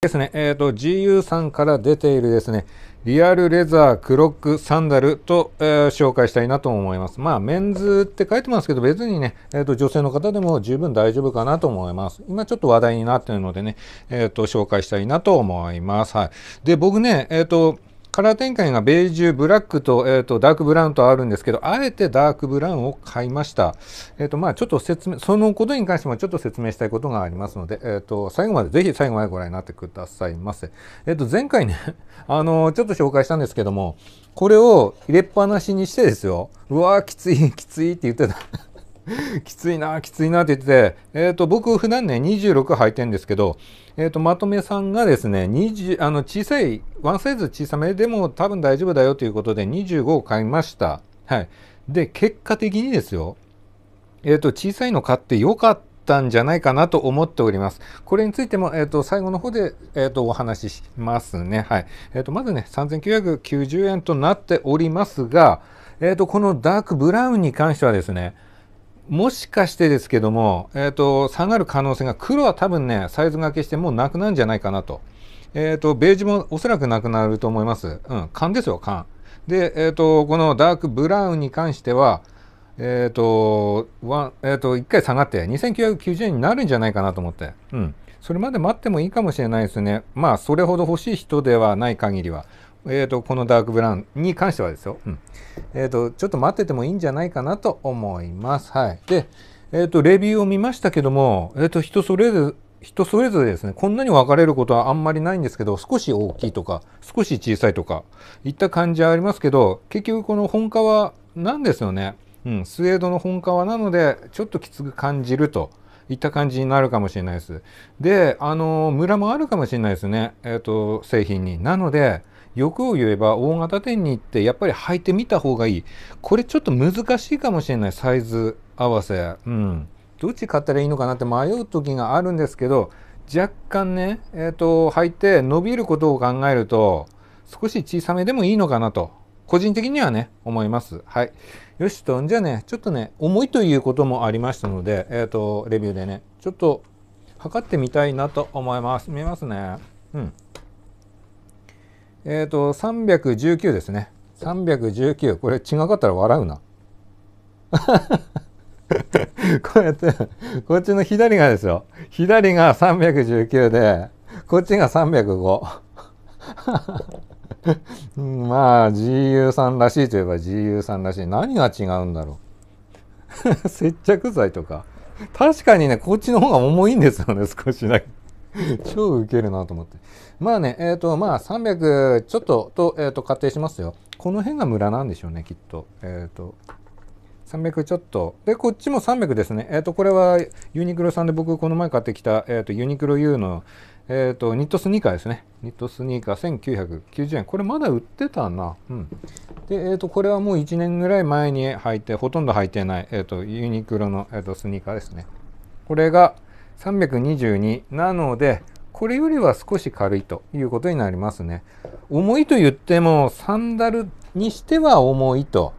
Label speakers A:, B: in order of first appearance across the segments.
A: ですね、えーと、GU さんから出ているですね、リアルレザー、クロック、サンダルと、えー、紹介したいなと思います。まあ、メンズって書いてますけど、別にね、えーと、女性の方でも十分大丈夫かなと思います。今ちょっと話題になっているのでね、えーと、紹介したいなと思います。はい。で、僕ね、えー、と、カラー展開がベージュ、ブラックと,、えーと、ダークブラウンとあるんですけど、あえてダークブラウンを買いました。えっ、ー、と、まあちょっと説明、そのことに関してもちょっと説明したいことがありますので、えっ、ー、と、最後まで、ぜひ最後までご覧になってくださいませ。えっ、ー、と、前回ね、あのちょっと紹介したんですけども、これを入れっぱなしにしてですよ、うわー、きつい、きついって言ってた きついなきついなって言ってて、えーと、僕普段ね26履いてんですけど、えーと、まとめさんがですね20あの小さいワンサイズ小さめでも多分大丈夫だよということで25を買いました。はい、で結果的にですよ、えーと、小さいの買ってよかったんじゃないかなと思っております。これについても、えー、と最後の方で、えー、とお話ししますね。はいえー、とまずね3990円となっておりますが、えー、とこのダークブラウンに関してはですねもしかしてですけども、えーと、下がる可能性が黒は多分ねサイズがけしてもうなくなるんじゃないかなと,、えーと、ベージュもおそらくなくなると思います、うん、勘ですよ勘で、えーと、このダークブラウンに関してはえー、とえー、と1回下がって2990円になるんじゃないかなと思って、うん、それまで待ってもいいかもしれないですねまあそれほど欲しい人ではない限りはえーと、このダークブラウンに関してはですよ、うんえーと、ちょっと待っててもいいんじゃないかなと思います。はい、で、えーと、レビューを見ましたけども、えー、と人それぞれ人それぞれですねこんなに分かれることはあんまりないんですけど少し大きいとか少し小さいとかいった感じはありますけど結局この本革なんですよね、うん、スウェードの本革なのでちょっときつく感じるといった感じになるかもしれないですであのムラもあるかもしれないですねえっ、ー、と製品になので欲を言えば大型店に行ってやっぱり履いてみた方がいいこれちょっと難しいかもしれないサイズ合わせうんどっち買ったらいいのかなって迷う時があるんですけど若干ねえっ、ー、と履いて伸びることを考えると少し小さめでもいいのかなと個人的にはね思いますはいよしとんじゃあねちょっとね重いということもありましたのでえっ、ー、とレビューでねちょっと測ってみたいなと思います見えますねうんえっ、ー、と、319ですね。319。これ違かったら笑うな。こうやって、こっちの左がですよ。左が319で、こっちが305。まあ、GU さんらしいといえば GU さんらしい。何が違うんだろう。接着剤とか。確かにね、こっちの方が重いんですよね、少しだけ。超ウケるなと思って。まあね、えっ、ー、と、まあ300ちょっとと、えっ、ー、と、仮定しますよ。この辺が村なんでしょうね、きっと。えっ、ー、と、300ちょっと。で、こっちも300ですね。えっ、と、これはユニクロさんで僕この前買ってきた、えっ、と、ユニクロ U の、えっ、と、ニットスニーカーですね。ニットスニーカー1990円。これまだ売ってたな。うん。で、えっ、と、これはもう1年ぐらい前に履いて、ほとんど履いてない、えっ、と、ユニクロの、えー、とスニーカーですね。これが、322なのでこれよりは少し軽いということになりますね重いと言ってもサンダルにしては重いと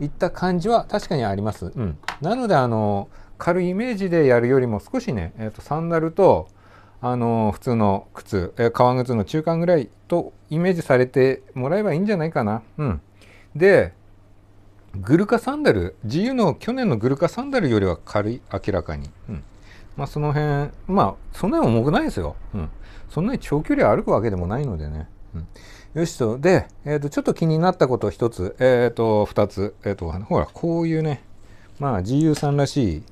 A: いった感じは確かにあります、うん、なのであの軽いイメージでやるよりも少しね、えーと、サンダルとあの普通の靴、えー、革靴の中間ぐらいとイメージされてもらえばいいんじゃないかなうんでグルカサンダル GU の去年のグルカサンダルよりは軽い明らかに、うん、まあ、その辺、まあ、そんなに重くないですよ。うん。そんなに長距離歩くわけでもないのでね。うん、よしと、で、えっ、ー、と、ちょっと気になったこと一つ、えっ、ー、と、二つ、えっ、ー、と、ほら、こういうね、まあ、GU さんらしい、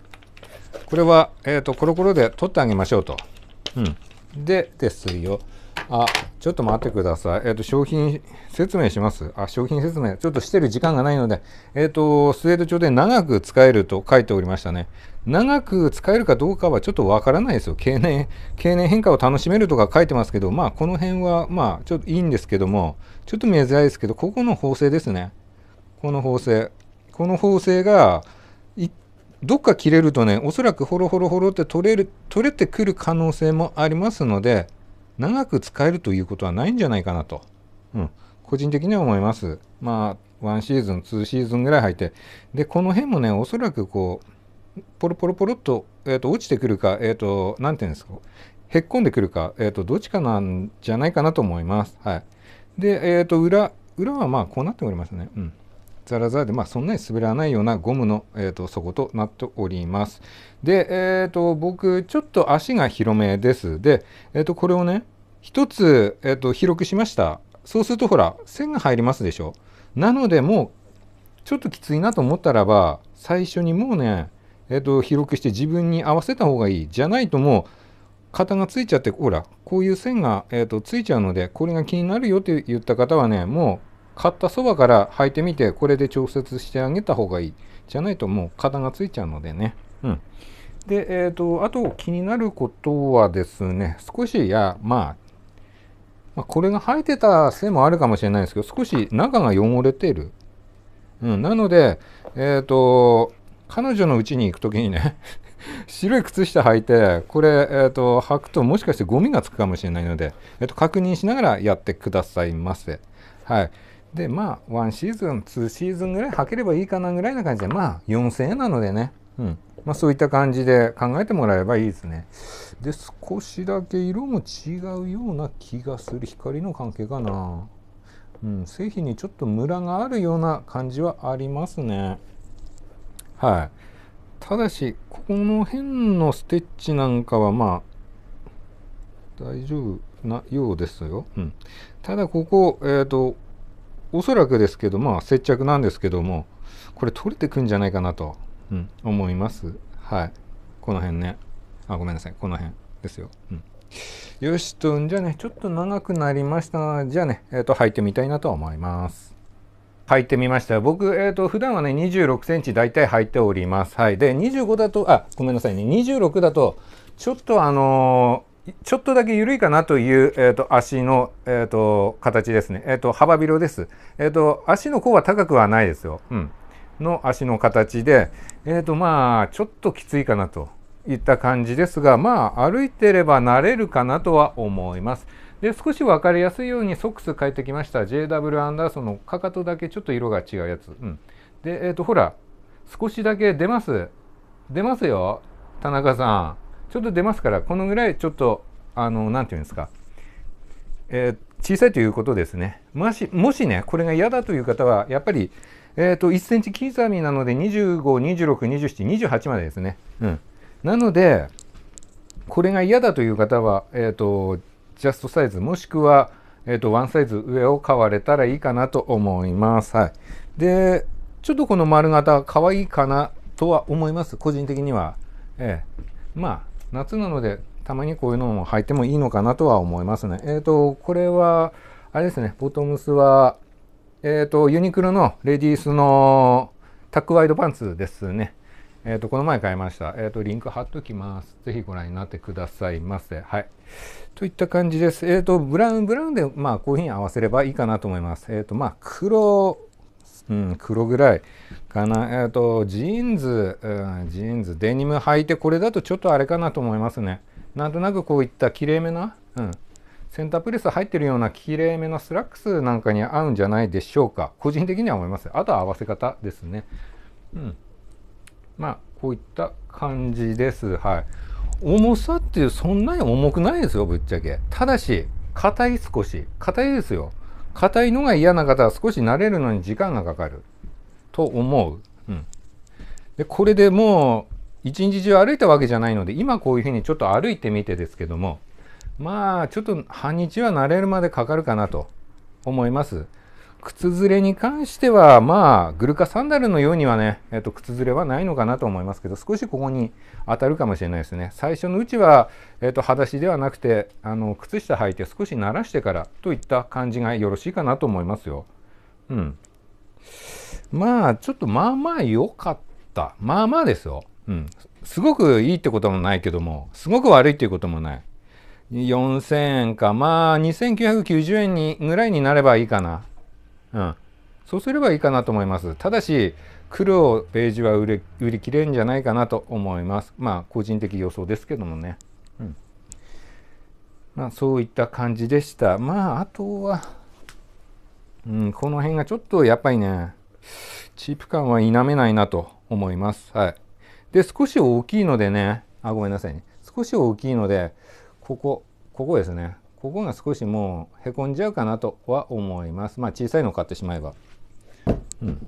A: これは、えっ、と、コロコロで取ってあげましょうと。うん。で、ですよ。あ、ちょっと待ってください。えっ、と、商品説明します。あ、商品説明。ちょっとしてる時間がないので、えっ、と、スウェード帳で長く使えると書いておりましたね。長く使えるかどうかはちょっとわからないですよ。経年、経年変化を楽しめるとか書いてますけど、まあこの辺はまあちょっといいんですけども、ちょっと見づらいですけど、ここの縫製ですね。この縫製。この縫製が、どっか切れるとね、おそらくホロホロホロって取れる、取れてくる可能性もありますので、長く使えるということはないんじゃないかなと。うん。個人的には思います。まあ、1シーズン、2シーズンぐらい履いて。で、この辺もね、おそらくこう、ポロポロポロっと,、えー、と落ちてくるか、えーと、なんていうんですかへっこんでくるか、えーと、どっちかなんじゃないかなと思います。はい、で、えーと、裏裏はまあこうなっておりますね。うんザラザラで、まあ、そんなに滑らないようなゴムの、えーと、底となっております。で、えーと、僕、ちょっと足が広めです。で、えーと、これをね、一つ、えー、と広くしました。そうすると、ほら、線が入りますでしょ。なので、もう、ちょっときついなと思ったらば、最初にもうね、えーと、広くして自分に合わせた方がいいじゃないともう型がついちゃってほらこういう線が、えっと、ついちゃうのでこれが気になるよって言った方はねもう買ったそばから履いてみてこれで調節してあげた方がいいじゃないともう型がついちゃうのでね。うん、で、えーと、あと気になることはですね少しやまあまこれが生えてたせいもあるかもしれないですけど、少し中が汚れている。うん、なので、えっ、ー、と、彼女の家に行く時にね 白い靴下履いてこれ、えーと、履くともしかしてゴミがつくかもしれないので、えーと確認しながらやってくださいませ。はいでまあ1シーズン2シーズンぐらい履ければいいかなぐらいな感じでまあ4000円なのでね、うんまあ、そういった感じで考えてもらえばいいですね。で少しだけ色も違うような気がする光の関係かな。うん、製品にちょっとムラがあるような感じはありますね。はい、ただしこの辺のステッチなんかはまあ大丈夫なようですよ、うん、ただここえっ、ー、とおそらくですけどまあ接着なんですけどもこれ取れてくんじゃないかなと、うん、思いますはいこの辺ねあごめんなさいこの辺ですよ、うん、よしとんじゃねちょっと長くなりましたじゃあねえっ、ー、と履いてみたいなと思います履いてみました僕、えっ、ー、と、普段はね、26センチ大体履いております。はい。で、25だと、あ、ごめんなさいね、26だと、ちょっとあのー、ちょっとだけ緩いかなという、えーと、足の、えーと、形ですね。えっ、ー、と、幅広です。えっ、と、足の甲は高くはないですよ。うん。の足の形で、えっ、と、まあ、ちょっときついかなと。いった感じですが、まあ、歩いてれば慣れるかなとは思います。で、少し分かりやすいようにソックス変えてきました。JW アンダーソンのかかとだけちょっと色が違うやつ。うん。で、えっ、ー、と、ほら、少しだけ出ます。出ますよ。田中さん。ちょっと出ますから、このぐらいちょっと、あの、何て言うんですか。えー、小さいということですね。もし、もしね、これが嫌だという方は、やっぱり、えっ、ー、と、1センチ刻みなので、25、26、27、28までですね。うん。なので、これが嫌だという方は、えっ、ー、と、ジャストサイズもしくは、えっ、ー、と、ワンサイズ上を買われたらいいかなと思います。はい。で、ちょっとこの丸型可愛いかなとは思います。個人的には。えー、まあ、夏なので、たまにこういうのも履いてもいいのかなとは思いますね。えっ、ー、と、これは、あれですね、ボトムスは、えっ、と、ユニクロのレディースのタックワイドパンツですね。えっ、ー、と、この前買いました。えっ、ー、と、リンク貼っときます。ぜひご覧になってくださいませ。はい。といった感じです。えっ、ー、と、ブラウン、ブラウンで、まあ、こういうふうに合わせればいいかなと思います。えっ、と、まあ、黒、うん、黒ぐらいかな。えっ、と、ジーンズ、うん、ジーンズ、デニム履いて、これだとちょっとあれかなと思いますね。なんとなくこういったきれいめな、うん、センタープレス入ってるようなきれいめなスラックスなんかに合うんじゃないでしょうか。個人的には思います。あとは合わせ方ですね。うん。まあこういった感じです。はい。重さっていうそんなに重くないですよ、ぶっちゃけ。ただし、硬い少し。硬いですよ。硬いのが嫌な方は少し慣れるのに時間がかかる。と思う。うん。で、これでもう、一日中歩いたわけじゃないので、今こういうふうにちょっと歩いてみてですけども、まあ、ちょっと半日は慣れるまでかかるかなと思います。靴ずれに関しては、まあ、グルカサンダルのようにはね、えっと、靴ずれはないのかなと思いますけど、少しここに当たるかもしれないですね。最初のうちは、えっと、裸足ではなくて、あの、靴下履いて少し慣らしてからといった感じがよろしいかなと思いますよ。うん。まあ、ちょっとまあまあ良かった。まあまあですよ。うん。すごくいいってこともないけども、すごく悪いっていうこともない。4000円か、まあ2990円にぐらいになればいいかな。うん、そうすればいいかなと思います。ただし黒をベージュは売れ売り切れんじゃないかなと思います。まあ個人的予想ですけどもね。うんまあ、そういった感じでした。まああとは、うん、この辺がちょっとやっぱりねチープ感は否めないなと思います。はい、で少し大きいのでねあごめんなさいね少し大きいのでここここですねここが少しもうへこんじゃうかなとは思いますまあ小さいのを買ってしまえばうん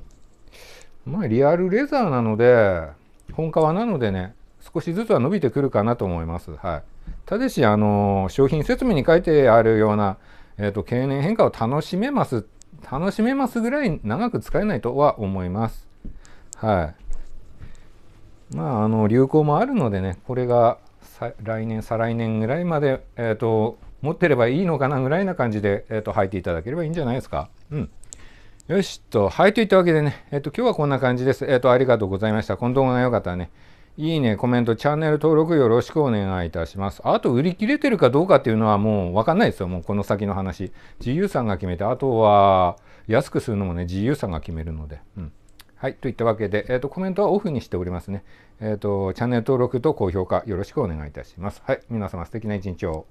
A: まあリアルレザーなので本革なのでね少しずつは伸びてくるかなと思いますはいただしあの商品説明に書いてあるようなえっ、ー、と経年変化を楽しめます楽しめますぐらい長く使えないとは思いますはいまああの流行もあるのでねこれが来年再来年ぐらいまでえっ、ー、と持ってればいいのかなぐらいな感じで、えーと、履いていただければいいんじゃないですか。うん。よしと、はい、といったわけでね、えっ、ー、と、今日はこんな感じです。えっ、ー、と、ありがとうございました。この動画が良かったらね、いいね、コメント、チャンネル登録よろしくお願いいたします。あと、売り切れてるかどうかっていうのはもう分かんないですよ。もうこの先の話。自由さんが決めて、あとは、安くするのもね、自由さんが決めるので。うん。はい、といったわけで、えっ、ー、と、コメントはオフにしておりますね。えっ、と、チャンネル登録と高評価よろしくお願いいたします。はい、皆様素敵な一日を。